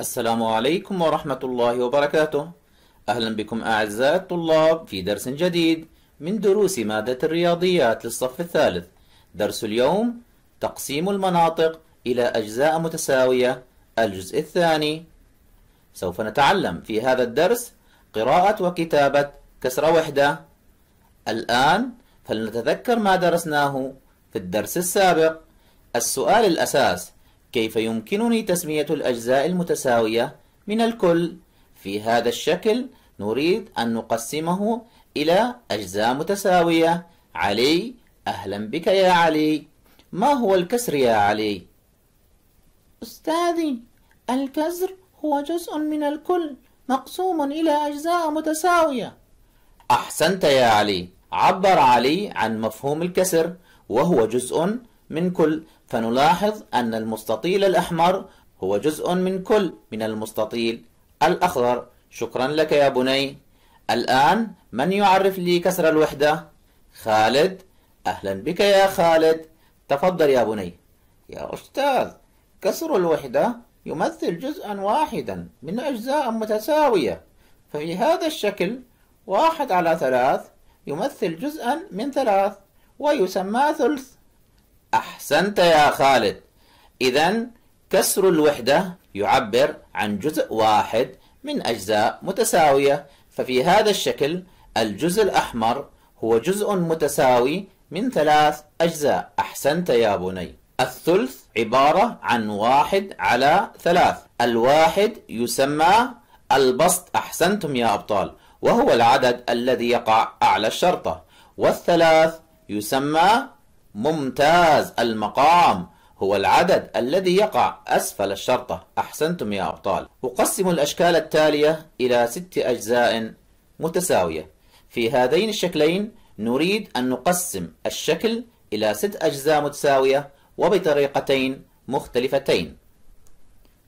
السلام عليكم ورحمة الله وبركاته أهلا بكم أعزائي الطلاب في درس جديد من دروس مادة الرياضيات للصف الثالث درس اليوم تقسيم المناطق إلى أجزاء متساوية الجزء الثاني سوف نتعلم في هذا الدرس قراءة وكتابة كسر وحدة الآن فلنتذكر ما درسناه في الدرس السابق السؤال الأساس كيف يمكنني تسمية الأجزاء المتساوية من الكل في هذا الشكل نريد أن نقسمه إلى أجزاء متساوية علي أهلا بك يا علي ما هو الكسر يا علي؟ أستاذي الكسر هو جزء من الكل مقسوم إلى أجزاء متساوية أحسنت يا علي عبر علي عن مفهوم الكسر وهو جزء من كل فنلاحظ أن المستطيل الأحمر هو جزء من كل من المستطيل الأخضر شكرا لك يا بني الآن من يعرف لي كسر الوحدة؟ خالد أهلا بك يا خالد تفضل يا بني يا أستاذ كسر الوحدة يمثل جزءا واحدا من أجزاء متساوية ففي هذا الشكل واحد على ثلاث يمثل جزءا من ثلاث ويسمى ثلث أحسنت يا خالد إذا كسر الوحدة يعبر عن جزء واحد من أجزاء متساوية ففي هذا الشكل الجزء الأحمر هو جزء متساوي من ثلاث أجزاء أحسنت يا بني الثلث عبارة عن واحد على ثلاث الواحد يسمى البسط أحسنتم يا أبطال وهو العدد الذي يقع أعلى الشرطة والثلاث يسمى ممتاز المقام هو العدد الذي يقع أسفل الشرطة أحسنتم يا أبطال أقسم الأشكال التالية إلى ست أجزاء متساوية في هذين الشكلين نريد أن نقسم الشكل إلى ست أجزاء متساوية وبطريقتين مختلفتين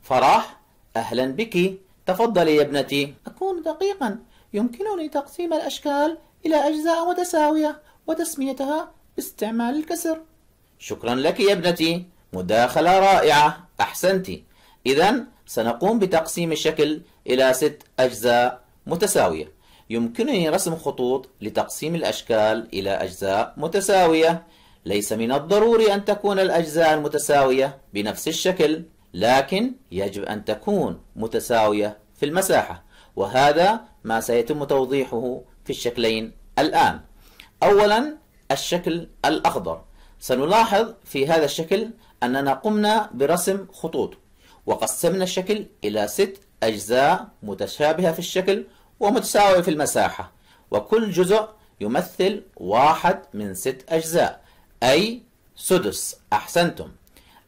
فراح أهلا بك تفضلي يا ابنتي أكون دقيقا يمكنني تقسيم الأشكال إلى أجزاء متساوية وتسميتها استعمال الكسر شكرا لك يا ابنتي مداخلة رائعة أحسنت إذا سنقوم بتقسيم الشكل إلى ست أجزاء متساوية يمكنني رسم خطوط لتقسيم الأشكال إلى أجزاء متساوية ليس من الضروري أن تكون الأجزاء المتساوية بنفس الشكل لكن يجب أن تكون متساوية في المساحة وهذا ما سيتم توضيحه في الشكلين الآن أولا الشكل الأخضر سنلاحظ في هذا الشكل أننا قمنا برسم خطوط وقسمنا الشكل إلى ست أجزاء متشابهة في الشكل ومتساوية في المساحة وكل جزء يمثل واحد من ست أجزاء أي سدس أحسنتم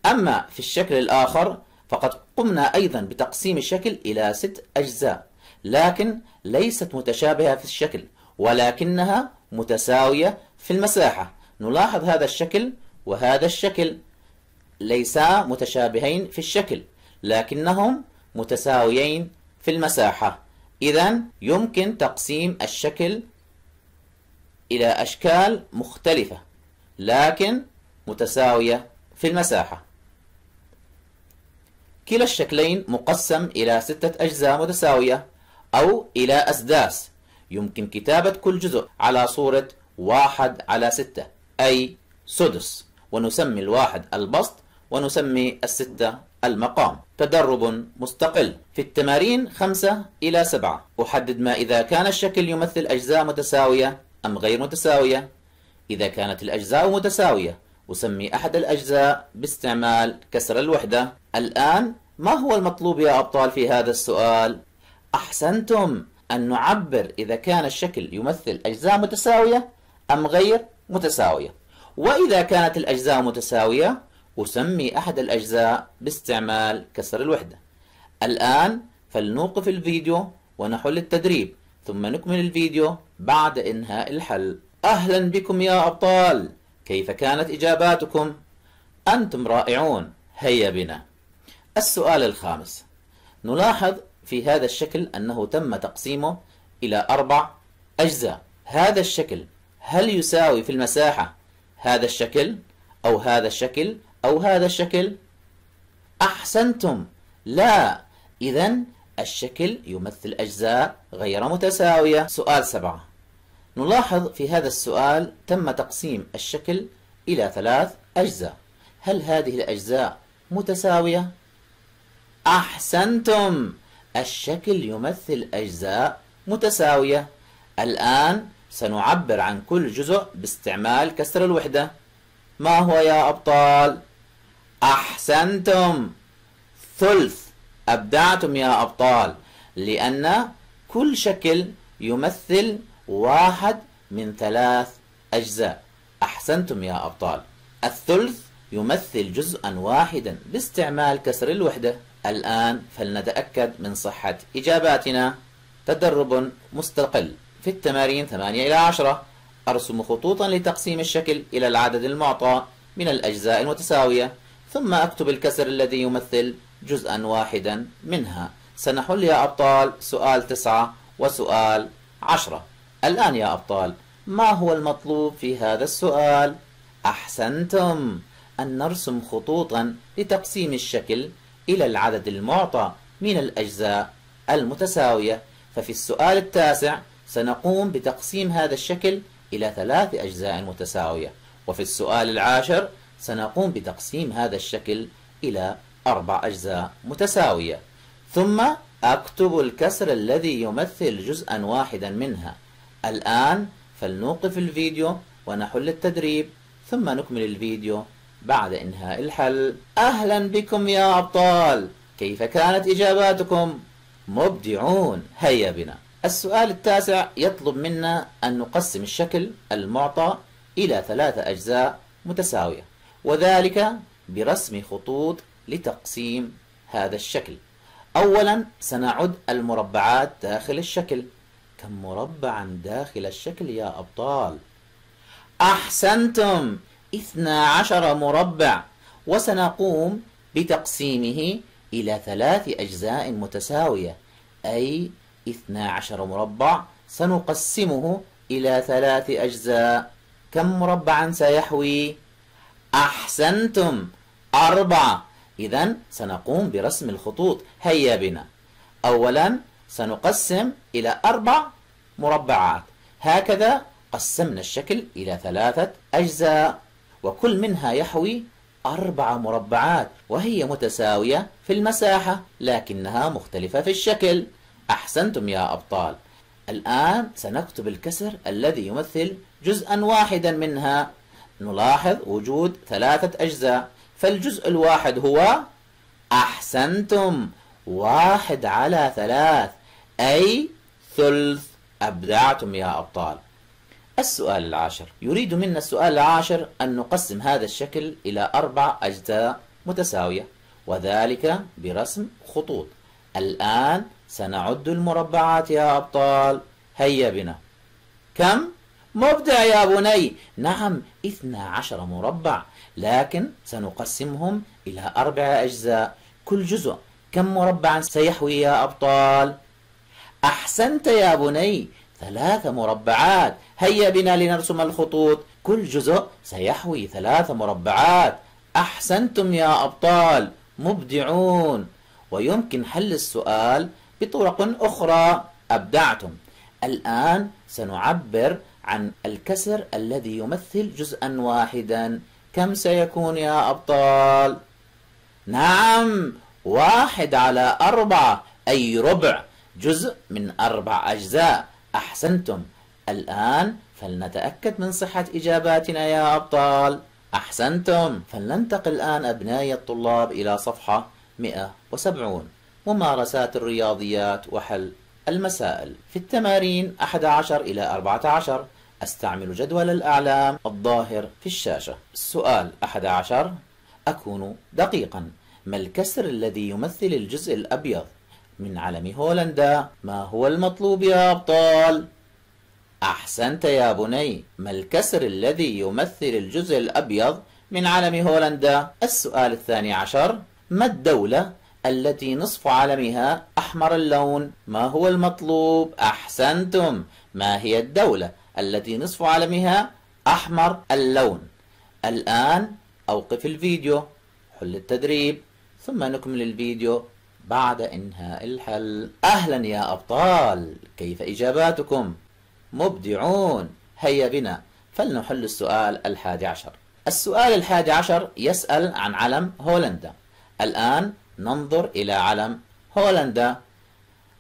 أما في الشكل الآخر فقد قمنا أيضا بتقسيم الشكل إلى ست أجزاء لكن ليست متشابهة في الشكل ولكنها متساوية في المساحة نلاحظ هذا الشكل وهذا الشكل ليسا متشابهين في الشكل لكنهم متساويين في المساحة إذا يمكن تقسيم الشكل إلى أشكال مختلفة لكن متساوية في المساحة كلا الشكلين مقسم إلى ستة أجزاء متساوية أو إلى أسداس يمكن كتابة كل جزء على صورة واحد على ستة أي سدس ونسمي الواحد البسط ونسمي الستة المقام تدرب مستقل في التمارين خمسة إلى سبعة أحدد ما إذا كان الشكل يمثل أجزاء متساوية أم غير متساوية إذا كانت الأجزاء متساوية أسمي أحد الأجزاء باستعمال كسر الوحدة الآن ما هو المطلوب يا أبطال في هذا السؤال؟ أحسنتم أن نعبر إذا كان الشكل يمثل أجزاء متساوية أم غير متساوية وإذا كانت الأجزاء متساوية أسمي أحد الأجزاء باستعمال كسر الوحدة الآن فلنوقف الفيديو ونحل التدريب ثم نكمل الفيديو بعد إنهاء الحل أهلا بكم يا أبطال كيف كانت إجاباتكم؟ أنتم رائعون هيا بنا السؤال الخامس نلاحظ في هذا الشكل أنه تم تقسيمه إلى أربع أجزاء هذا الشكل هل يساوي في المساحة هذا الشكل أو هذا الشكل أو هذا الشكل؟ أحسنتم لا إذا الشكل يمثل أجزاء غير متساوية سؤال سبعة نلاحظ في هذا السؤال تم تقسيم الشكل إلى ثلاث أجزاء هل هذه الأجزاء متساوية؟ أحسنتم الشكل يمثل أجزاء متساوية الآن سنعبر عن كل جزء باستعمال كسر الوحدة ما هو يا أبطال؟ أحسنتم ثلث أبدعتم يا أبطال لأن كل شكل يمثل واحد من ثلاث أجزاء أحسنتم يا أبطال الثلث يمثل جزءا واحدا باستعمال كسر الوحدة الآن فلنتأكد من صحة إجاباتنا تدرب مستقل في التمارين 8 إلى 10 أرسم خطوطا لتقسيم الشكل إلى العدد المعطى من الأجزاء المتساوية ثم أكتب الكسر الذي يمثل جزءا واحدا منها سنحل يا أبطال سؤال 9 وسؤال 10 الآن يا أبطال ما هو المطلوب في هذا السؤال؟ أحسنتم أن نرسم خطوطا لتقسيم الشكل إلى العدد المعطى من الأجزاء المتساوية ففي السؤال التاسع سنقوم بتقسيم هذا الشكل إلى ثلاث أجزاء متساوية وفي السؤال العاشر سنقوم بتقسيم هذا الشكل إلى أربع أجزاء متساوية ثم أكتب الكسر الذي يمثل جزءا واحدا منها الآن فلنوقف الفيديو ونحل التدريب ثم نكمل الفيديو بعد إنهاء الحل أهلا بكم يا أبطال كيف كانت إجاباتكم؟ مبدعون هيا بنا السؤال التاسع يطلب منا أن نقسم الشكل المعطى إلى ثلاثة أجزاء متساوية وذلك برسم خطوط لتقسيم هذا الشكل أولا سنعد المربعات داخل الشكل كم مربعا داخل الشكل يا أبطال أحسنتم 12 مربع وسنقوم بتقسيمه إلى ثلاث أجزاء متساوية أي 12 مربع سنقسمه إلى ثلاث أجزاء كم مربعا سيحوي؟ أحسنتم أربعة إذا سنقوم برسم الخطوط هيا بنا أولا سنقسم إلى أربع مربعات هكذا قسمنا الشكل إلى ثلاثة أجزاء وكل منها يحوي أربع مربعات وهي متساوية في المساحة لكنها مختلفة في الشكل أحسنتم يا أبطال الآن سنكتب الكسر الذي يمثل جزءا واحدا منها نلاحظ وجود ثلاثة أجزاء فالجزء الواحد هو أحسنتم واحد على ثلاث أي ثلث أبدعتم يا أبطال السؤال العاشر يريد منا السؤال العاشر أن نقسم هذا الشكل إلى أربع أجزاء متساوية وذلك برسم خطوط الآن سنعد المربعات يا أبطال هيا بنا كم؟ مبدع يا بني نعم اثنا عشر مربع لكن سنقسمهم إلى أربع أجزاء كل جزء كم مربعا سيحوي يا أبطال؟ أحسنت يا بني ثلاث مربعات هيا بنا لنرسم الخطوط كل جزء سيحوي ثلاث مربعات أحسنتم يا أبطال مبدعون ويمكن حل السؤال بطرق أخرى أبدعتم الآن سنعبر عن الكسر الذي يمثل جزءا واحدا كم سيكون يا أبطال؟ نعم واحد على أربعة أي ربع جزء من أربع أجزاء أحسنتم الآن فلنتأكد من صحة إجاباتنا يا أبطال أحسنتم فلننتقل الآن أبنائي الطلاب إلى صفحة 170 ممارسات الرياضيات وحل المسائل في التمارين 11 إلى 14 أستعمل جدول الأعلام الظاهر في الشاشة السؤال 11 أكون دقيقا ما الكسر الذي يمثل الجزء الأبيض من علم هولندا ما هو المطلوب يا أبطال؟ أحسنت يا بني ما الكسر الذي يمثل الجزء الأبيض من علم هولندا؟ السؤال الثاني عشر ما الدولة التي نصف علمها أحمر اللون ما هو المطلوب؟ أحسنتم ما هي الدولة التي نصف علمها أحمر اللون؟ الآن أوقف الفيديو حل التدريب ثم نكمل الفيديو بعد إنهاء الحل أهلا يا أبطال كيف إجاباتكم؟ مبدعون هيا بنا فلنحل السؤال الحادي عشر السؤال الحادي عشر يسأل عن علم هولندا الآن ننظر إلى علم هولندا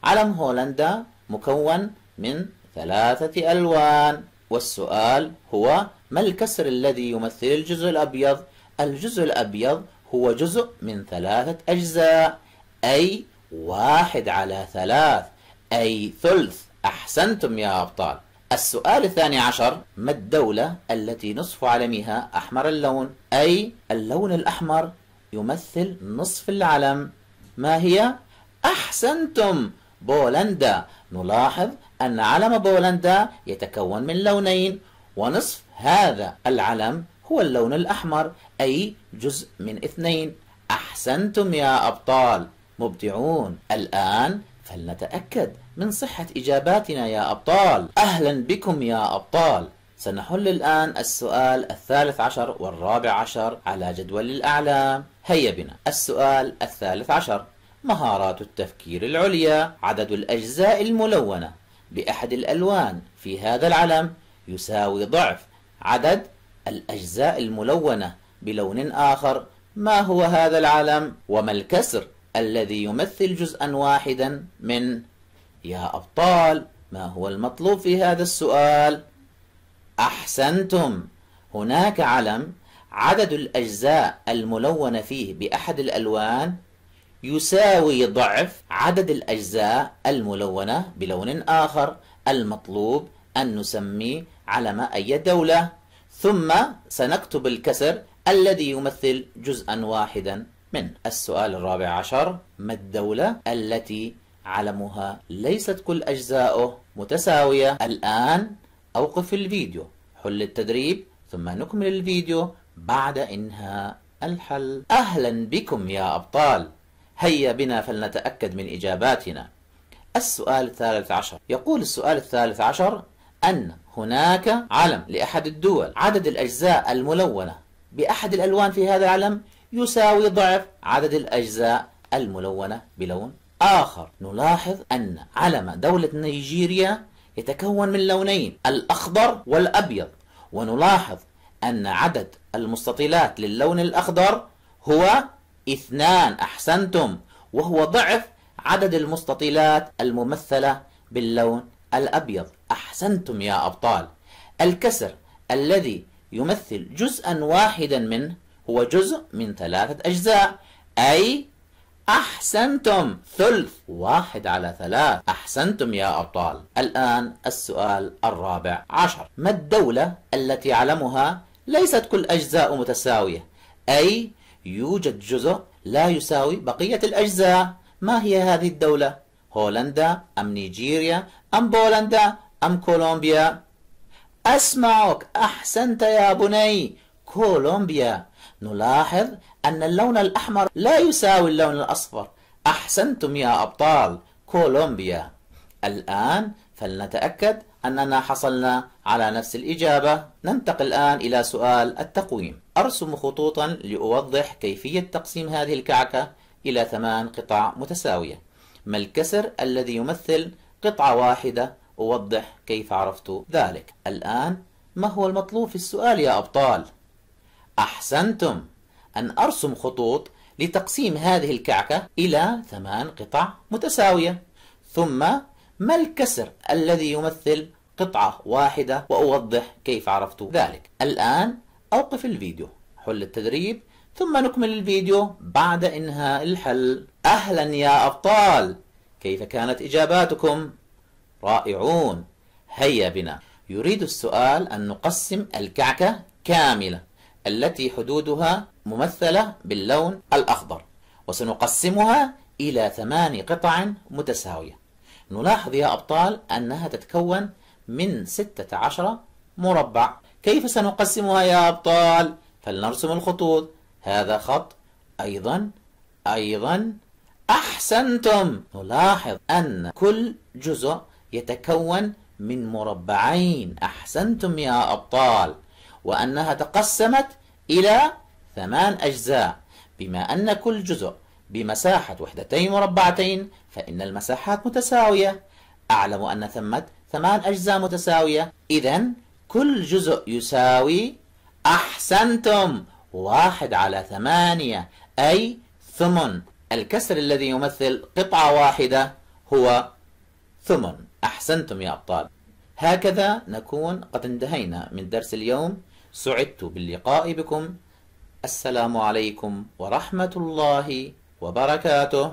علم هولندا مكون من ثلاثة ألوان والسؤال هو ما الكسر الذي يمثل الجزء الأبيض؟ الجزء الأبيض هو جزء من ثلاثة أجزاء أي واحد على ثلاث أي ثلث أحسنتم يا أبطال السؤال الثاني عشر ما الدولة التي نصف علمها أحمر اللون أي اللون الأحمر يمثل نصف العلم ما هي؟ أحسنتم بولندا نلاحظ أن علم بولندا يتكون من لونين ونصف هذا العلم هو اللون الأحمر أي جزء من اثنين أحسنتم يا أبطال مبدعون الآن فلنتأكد من صحة إجاباتنا يا أبطال أهلا بكم يا أبطال سنحل الآن السؤال الثالث عشر والرابع عشر على جدول الأعلام هيا بنا السؤال الثالث عشر مهارات التفكير العليا عدد الأجزاء الملونة بأحد الألوان في هذا العلم يساوي ضعف عدد الأجزاء الملونة بلون آخر ما هو هذا العلم وما الكسر الذي يمثل جزءا واحدا من يا أبطال ما هو المطلوب في هذا السؤال أحسنتم هناك علم عدد الأجزاء الملونة فيه بأحد الألوان يساوي ضعف عدد الأجزاء الملونة بلون آخر المطلوب أن نسمي علم أي دولة ثم سنكتب الكسر الذي يمثل جزءا واحدا من السؤال الرابع عشر ما الدولة التي علمها ليست كل أجزاؤه متساوية الآن أوقف الفيديو حل التدريب ثم نكمل الفيديو بعد إنهاء الحل أهلا بكم يا أبطال هيا بنا فلنتأكد من إجاباتنا السؤال الثالث عشر يقول السؤال الثالث عشر أن هناك علم لأحد الدول عدد الأجزاء الملونة بأحد الألوان في هذا العلم يساوي ضعف عدد الأجزاء الملونة بلون آخر نلاحظ أن علم دولة نيجيريا يتكون من لونين الأخضر والأبيض ونلاحظ أن عدد المستطيلات للون الأخضر هو اثنان أحسنتم وهو ضعف عدد المستطيلات الممثلة باللون الأبيض أحسنتم يا أبطال الكسر الذي يمثل جزءا واحدا منه هو جزء من ثلاثة أجزاء أي أحسنتم ثلث واحد على ثلاث أحسنتم يا أبطال الآن السؤال الرابع عشر ما الدولة التي علمها ليست كل أجزاء متساوية أي يوجد جزء لا يساوي بقية الأجزاء ما هي هذه الدولة؟ هولندا أم نيجيريا أم بولندا أم كولومبيا؟ أسمعك أحسنت يا بني كولومبيا نلاحظ أن اللون الأحمر لا يساوي اللون الأصفر أحسنتم يا أبطال كولومبيا الآن فلنتأكد أننا حصلنا على نفس الإجابة ننتقل الآن إلى سؤال التقويم أرسم خطوطا لأوضح كيفية تقسيم هذه الكعكة إلى ثمان قطع متساوية ما الكسر الذي يمثل قطعة واحدة أوضح كيف عرفت ذلك الآن ما هو المطلوب في السؤال يا أبطال؟ أحسنتم أن أرسم خطوط لتقسيم هذه الكعكة إلى ثمان قطع متساوية ثم ما الكسر الذي يمثل قطعة واحدة وأوضح كيف عرفت ذلك الآن أوقف الفيديو حل التدريب ثم نكمل الفيديو بعد إنهاء الحل أهلا يا أبطال كيف كانت إجاباتكم؟ رائعون هيا بنا يريد السؤال أن نقسم الكعكة كاملة التي حدودها ممثلة باللون الأخضر وسنقسمها إلى ثمان قطع متساوية نلاحظ يا أبطال أنها تتكون من 16 مربع كيف سنقسمها يا أبطال؟ فلنرسم الخطوط هذا خط أيضا أيضا أحسنتم نلاحظ أن كل جزء يتكون من مربعين أحسنتم يا أبطال وأنها تقسمت إلى ثمان أجزاء بما أن كل جزء بمساحة وحدتين مربعتين فإن المساحات متساوية أعلم أن ثمة ثمان أجزاء متساوية إذا كل جزء يساوي أحسنتم واحد على ثمانية أي ثمن الكسر الذي يمثل قطعة واحدة هو ثمن أحسنتم يا أبطال هكذا نكون قد انتهينا من درس اليوم سعدت باللقاء بكم السلام عليكم ورحمة الله وبركاته